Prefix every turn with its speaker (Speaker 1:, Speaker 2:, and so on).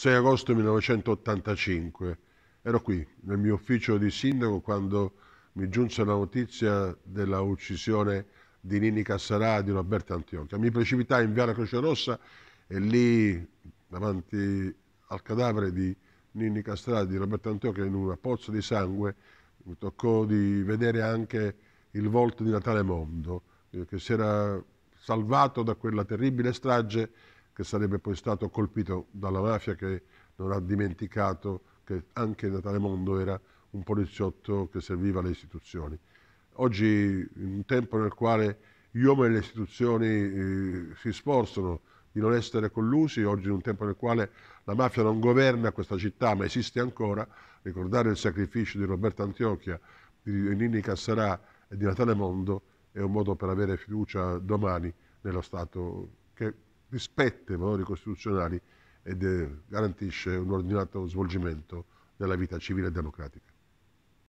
Speaker 1: 6 agosto 1985. Ero qui, nel mio ufficio di sindaco, quando mi giunse la notizia della uccisione di Nini Cassarà e di Roberto Antiochia. Mi precipitai in Viale Croce Rossa e lì, davanti al cadavere di Nini Cassarà e di Roberto Antiochia, in una pozza di sangue, mi toccò di vedere anche il volto di Natale Mondo, eh, che si era salvato da quella terribile strage che sarebbe poi stato colpito dalla mafia che non ha dimenticato che anche Natale Mondo era un poliziotto che serviva le istituzioni. Oggi, in un tempo nel quale gli uomini e le istituzioni eh, si sforzano di non essere collusi, oggi in un tempo nel quale la mafia non governa questa città ma esiste ancora, ricordare il sacrificio di Roberto Antiochia, di Nini Cassarà e di Natale Mondo è un modo per avere fiducia domani nello Stato che rispetta i valori costituzionali e garantisce un ordinato svolgimento della vita civile e democratica.